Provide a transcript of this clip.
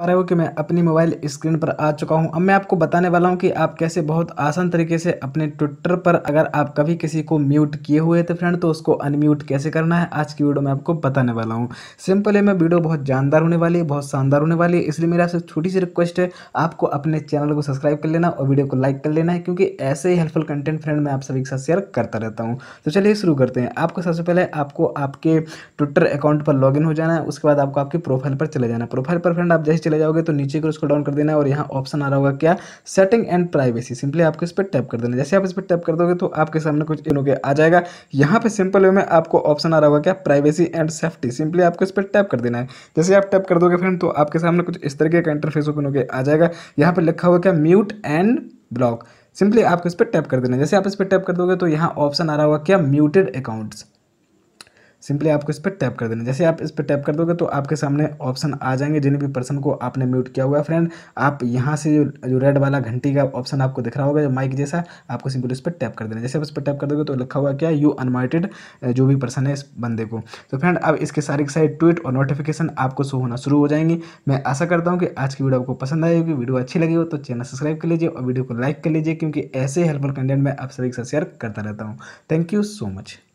पा रहे हो कि मैं अपनी मोबाइल स्क्रीन पर आ चुका हूं अब मैं आपको बताने वाला हूं कि आप कैसे बहुत आसान तरीके से अपने ट्विटर पर अगर आप कभी किसी को म्यूट किए हुए थे तो फ्रेंड तो उसको अनम्यूट कैसे करना है आज की वीडियो में आपको बताने वाला हूं सिंपल है मैं वीडियो बहुत जानदार होने वाली है बहुत शानदार होने वाली है इसलिए मेरा आपसे छोटी सी रिक्वेस्ट है आपको अपने चैनल को सब्सक्राइब कर लेना और वीडियो को लाइक कर लेना है क्योंकि ऐसे ही हेल्पफुल कंटेंट फ्रेंड मैं आप सभी के साथ शेयर करता रहता हूँ तो चलिए शुरू करते हैं आपको सबसे पहले आपको आपके ट्विटर अकाउंट पर लॉग हो जाना है उसके बाद आपको आपकी प्रोफाइल पर चले जाना है प्रोफाइल पर फ्रेंड आप जैसे चले जाओगे तो नीचे को उसको डाउन कर देना है और यहाँ ऑप्शन आ रहा होगा क्या सेटिंग एंड प्राइवेसी सिंपली आपको इस पर टैप कर देना जैसे आप इस पर टैप कर दोगे तो आपके सामने कुछ इन होकर आ जाएगा यहाँ पे सिंपल वे में आपको ऑप्शन आ रहा होगा क्या प्राइवेसी एंड सेफ्टी सिंपली आपको इस पर टैप कर देना है जैसे आप टैप कर दोगे फ्रेंड तो आपके सामने कुछ इस तरीके का इंटरफेस ओपन होकर आ जाएगा यहाँ पर लिखा हुआ क्या म्यूट एंड ब्लॉक सिंपली आपको इस पर टैप कर देना जैसे आप इस पर टैप कर दोगे तो यहाँ ऑप्शन आ रहा होगा क्या म्यूटेड अकाउंट्स सिंपली आपको इस पर टैप कर देना जैसे आप इस पर टैप कर दोगे तो आपके सामने ऑप्शन आ जाएंगे जिन भी पर्सन को आपने म्यूट किया हुआ है फ्रेंड आप यहाँ से जो जो रेड वाला घंटी का ऑप्शन आपको दिख रहा होगा जो माइक जैसा आपको सिंपली इस पर टैप कर देना जैसे आप इस पर टैप कर दोगे तो लिखा हुआ क्या यू अनवाइटेड जो भी पर्सन है इस बंदे को तो फ्रेंड अब इसके सारे के सारे ट्वीट और नोटिफिकेशन आपको शो होना शुरू हो जाएंगे मैं आशा करता हूँ कि आज की वीडियो आपको पसंद आई होगी वीडियो अच्छी लगी हो तो चैनल सब्सक्राइब कर लीजिए और वीडियो को लाइक कर लीजिए क्योंकि ऐसे हेल्पफुल कंटेंट मैं आप सभी के साथ शेयर करता रहता हूँ थैंक यू सो मच